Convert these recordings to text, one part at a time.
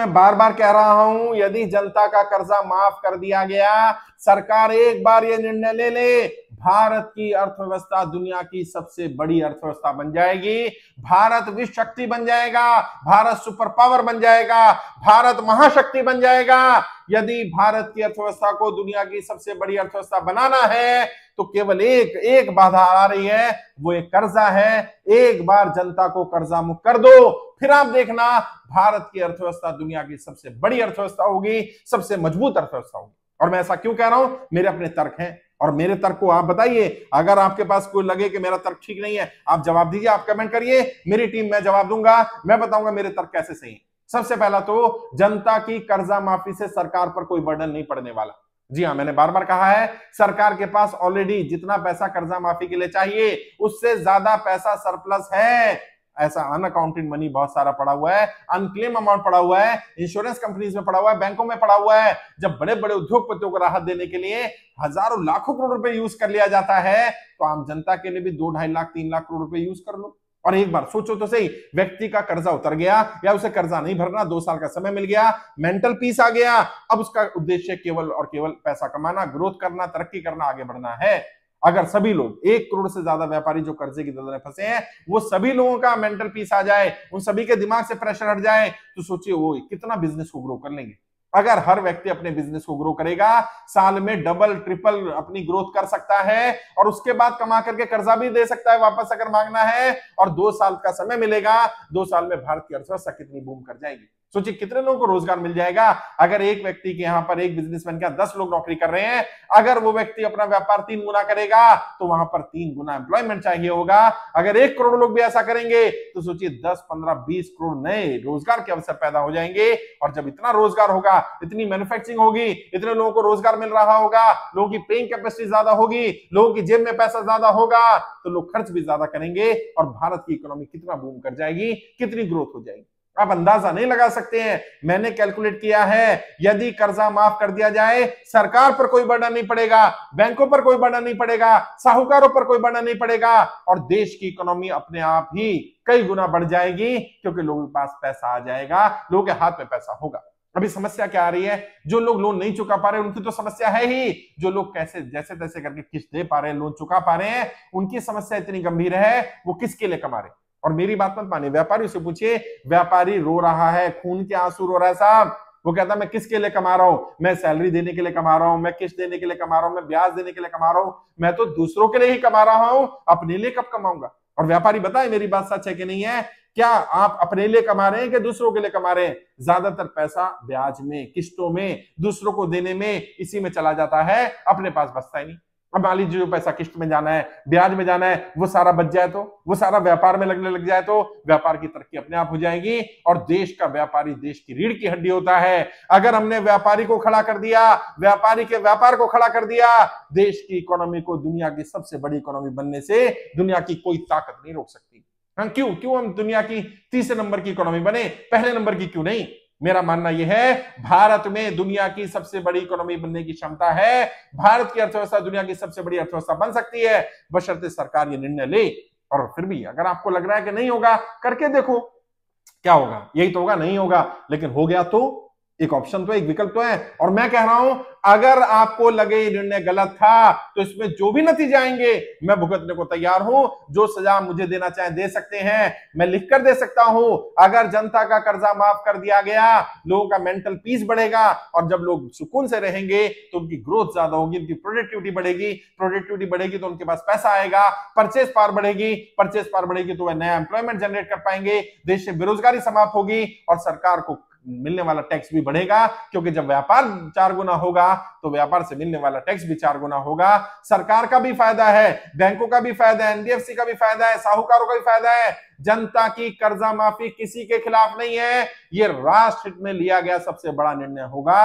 मैं बार बार कह रहा हूं यदि जनता का कर्जा माफ कर दिया गया सरकार एक बार ये निर्णय ले ले भारत की अर्थव्यवस्था दुनिया की सबसे बड़ी अर्थव्यवस्था बन जाएगी भारत विश्व शक्ति बन जाएगा भारत सुपर पावर बन जाएगा भारत महाशक्ति बन जाएगा यदि भारत की अर्थव्यवस्था को दुनिया की सबसे बड़ी अर्थव्यवस्था बनाना है तो केवल एक एक बाधा आ रही है वो एक कर्जा है एक बार जनता को कर्जा मुक्त कर दो फिर आप देखना भारत की अर्थव्यवस्था दुनिया की सबसे बड़ी अर्थव्यवस्था होगी सबसे मजबूत अर्थव्यवस्था होगी और मैं ऐसा क्यों कह रहा हूं मेरे अपने तर्क हैं और मेरे तर्क को आप बताइए अगर आपके पास कोई लगे कि मेरा तर्क ठीक नहीं है आप जवाब दीजिए आप कमेंट करिए मेरी टीम मैं जवाब दूंगा मैं बताऊंगा मेरे तर्क कैसे सही है सबसे पहला तो जनता की कर्जा माफी से सरकार पर कोई बर्डन नहीं पड़ने वाला जी हाँ मैंने बार बार कहा है सरकार के पास ऑलरेडी जितना पैसा कर्जा माफी के लिए चाहिए उससे ज्यादा पैसा सरप्लस है ऐसा अनअकाउंटेड मनी बहुत सारा पड़ा हुआ है अनक्लेम अमाउंट पड़ा हुआ है इंश्योरेंस कंपनीज में पड़ा हुआ है बैंकों में पड़ा हुआ है जब बड़े बड़े उद्योगपतियों को राहत देने के लिए हजारों लाखों करोड़ रुपए यूज कर लिया जाता है तो आम जनता के लिए भी दो ढाई लाख तीन लाख करोड़ रुपए यूज कर लो और एक बार सोचो तो सही व्यक्ति का कर्जा उतर गया या उसे कर्जा नहीं भरना दो साल का समय मिल गया मेंटल पीस आ गया अब उसका उद्देश्य केवल और केवल पैसा कमाना ग्रोथ करना तरक्की करना आगे बढ़ना है अगर सभी लोग एक करोड़ से ज्यादा व्यापारी जो कर्जे की दलदल में फंसे हैं वो सभी लोगों का मेंटल पीस आ जाए उन सभी के दिमाग से प्रेशर हट जाए तो सोचिए वो कितना बिजनेस को ग्रो कर लेंगे अगर हर व्यक्ति अपने बिजनेस को ग्रो करेगा साल में डबल ट्रिपल अपनी ग्रोथ कर सकता है और उसके बाद कमा करके कर्जा भी दे सकता है वापस अगर मांगना है और दो साल का समय मिलेगा दो साल में भारत की अर्थव्यवस्था कितनी बूम कर जाएगी सोचिए कितने लोगों को रोजगार मिल जाएगा अगर एक व्यक्ति के यहाँ पर एक बिजनेसमैन का दस लोग नौकरी कर रहे हैं अगर वो व्यक्ति अपना व्यापार तीन गुना करेगा तो वहां पर तीन गुना एम्प्लॉयमेंट चाहिए होगा अगर एक करोड़ लोग भी ऐसा करेंगे तो सोचिए दस पंद्रह बीस करोड़ नए रोजगार के अवसर पैदा हो जाएंगे और जब इतना रोजगार होगा इतनी मैन्युफैक्चरिंग होगी इतने लोगों को रोजगार मिल रहा होगा लोगों की पेइंग कैपेसिटी ज्यादा होगी लोगों की जेब में पैसा ज्यादा होगा तो लोग खर्च भी ज्यादा करेंगे और भारत की इकोनॉमी कितना बूम कर जाएगी कितनी ग्रोथ हो जाएगी आप अंदाजा नहीं लगा सकते हैं मैंने कैलकुलेट किया है यदि कर्जा माफ कर दिया जाए सरकार पर कोई बर्डन नहीं पड़ेगा बैंकों पर कोई बर्डन नहीं पड़ेगा साहूकारों पर कोई बर्डन नहीं पड़ेगा और देश की इकोनॉमी अपने आप ही कई गुना बढ़ जाएगी क्योंकि लोगों के पास पैसा आ जाएगा लोगों के हाथ में पैसा होगा अभी समस्या क्या आ रही है जो लोग लोन नहीं चुका पा रहे उनकी तो समस्या है ही जो लोग कैसे जैसे तैसे करके किस्त दे पा रहे हैं लोन चुका पा रहे हैं उनकी समस्या इतनी गंभीर है वो किसके लिए कमा रहे हैं और मेरी बात मत माने व्यापारी से पूछिए व्यापारी रो रहा है खून के आंसू रो रहा है साहब वो कहता है मैं किसके लिए कमा रहा हूं मैं सैलरी देने के लिए कमा रहा हूं मैं किस देने के लिए कमा रहा हूं मैं ब्याज देने के लिए कमा रहा हूं मैं तो दूसरों के लिए ही कमा रहा हूं अपने लिए कब कमाऊंगा और व्यापारी बताए मेरी बात सच है कि नहीं है क्या आप अपने लिए कमा रहे हैं कि दूसरों के लिए कमा रहे हैं ज्यादातर पैसा ब्याज में किस्तों में दूसरों को देने में इसी में चला जाता है अपने पास बसता ही नहीं अब मान लीजिए जो पैसा किस्त में जाना है ब्याज में जाना है वो सारा बच जाए तो वो सारा व्यापार में लगने लग जाए तो व्यापार की तरक्की अपने आप हो जाएगी और देश का व्यापारी देश की रीढ़ की हड्डी होता है अगर हमने व्यापारी को खड़ा कर दिया व्यापारी के व्यापार को खड़ा कर दिया देश की इकोनॉमी को दुनिया की सबसे बड़ी इकोनॉमी बनने से दुनिया की कोई ताकत नहीं रोक सकती हाँ क्यों क्यों हम दुनिया की तीसरे नंबर की इकोनॉमी बने पहले नंबर की क्यों नहीं मेरा मानना यह है भारत में दुनिया की सबसे बड़ी इकोनॉमी बनने की क्षमता है भारत की अर्थव्यवस्था दुनिया की सबसे बड़ी अर्थव्यवस्था बन सकती है बशर्ते सरकार ये निर्णय ले और फिर भी अगर आपको लग रहा है कि नहीं होगा करके देखो क्या होगा यही तो होगा नहीं होगा लेकिन हो गया तो एक ऑप्शन तो एक विकल्प तो है और मैं कह रहा हूं अगर आपको लगे निर्णय गलत था तो इसमें जो भी नतीजे आएंगे मैं भुगतने को तैयार हूं जो सजा मुझे देना चाहे दे सकते हैं मैं लिख कर दे सकता हूं अगर जनता का कर्जा माफ कर दिया गया लोगों का मेंटल पीस बढ़ेगा और जब लोग सुकून से रहेंगे तो उनकी ग्रोथ ज्यादा होगी उनकी प्रोडक्टिविटी बढ़ेगी प्रोडक्टिविटी बढ़ेगी तो उनके पास पैसा आएगा परचेज पार बढ़ेगी परचेज पार बढ़ेगी तो वह नया एम्प्लॉयमेंट जनरेट कर पाएंगे देश में बेरोजगारी समाप्त होगी और सरकार को मिलने वाला टैक्स भी बढ़ेगा क्योंकि जब व्यापार चार गुना होगा तो व्यापार से मिलने वाला टैक्स भी चार गुना होगा सरकार का भी फायदा है बैंकों का भी फायदा है एनडीएफसी का भी फायदा है साहूकारों का भी फायदा है जनता की कर्जा माफी किसी के खिलाफ नहीं है यह राष्ट्र में लिया गया सबसे बड़ा निर्णय होगा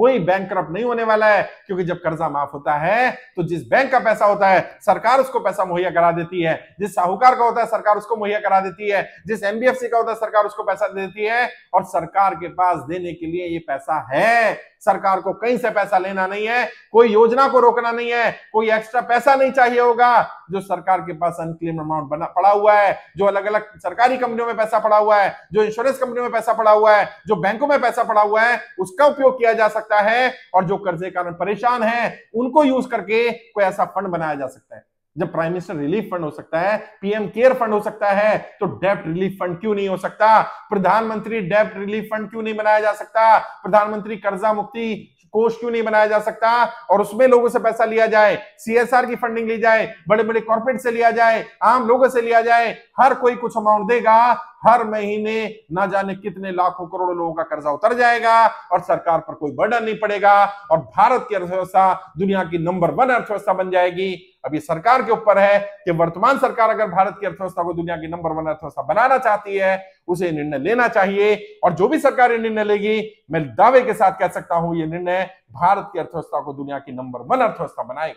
कोई बैंक करप्ट नहीं होने वाला है क्योंकि जब कर्जा माफ होता है तो जिस बैंक का पैसा होता है सरकार उसको पैसा मुहैया करा देती है जिस साहूकार का होता है सरकार उसको मुहैया करा देती है जिस एमबीएफसी का होता है सरकार उसको पैसा दे देती है और सरकार के पास देने के लिए ये पैसा है सरकार को कहीं से पैसा लेना नहीं है कोई योजना को रोकना नहीं है कोई एक्स्ट्रा पैसा नहीं चाहिए होगा जो सरकार के पास अनक्लेम अमाउंट बना पड़ा हुआ है जो अलग अलग सरकारी कंपनियों में पैसा पड़ा हुआ है जो इंश्योरेंस कंपनियों में पैसा पड़ा हुआ है जो बैंकों में पैसा पड़ा हुआ है उसका उपयोग किया जा सकता सकता है और जो कर्जे के कारण परेशान है उनको यूज करके कोई ऐसा फंड बनाया जा सकता है जब प्राइम मिनिस्टर रिलीफ फंड हो सकता है पीएम केयर फंड हो सकता है तो डेप्ट रिलीफ फंड क्यों नहीं हो सकता प्रधानमंत्री डेप्ट रिलीफ फंड क्यों नहीं बनाया जा सकता प्रधानमंत्री कर्जा मुक्ति कोष क्यों नहीं बनाया जा सकता और उसमें लोगों से पैसा लिया जाए सीएसआर की फंडिंग ली जाए बड़े बड़े कॉर्पोरेट से लिया जाए आम लोगों से लिया जाए हर कोई कुछ अमाउंट देगा हर महीने ना जाने कितने लाखों करोड़ों लोगों का कर्जा उतर जाएगा और सरकार पर कोई बर्डन नहीं पड़ेगा और भारत की अर्थव्यवस्था दुनिया की नंबर वन अर्थव्यवस्था बन जाएगी अब ये सरकार के ऊपर है कि वर्तमान सरकार अगर भारत की अर्थव्यवस्था को दुनिया की नंबर वन अर्थव्यवस्था बनाना चाहती है उसे निर्णय लेना चाहिए और जो भी सरकार ये निर्णय लेगी मैं दावे के साथ कह सकता हूं ये निर्णय भारत की अर्थव्यवस्था को दुनिया की नंबर वन अर्थव्यवस्था बनाएगा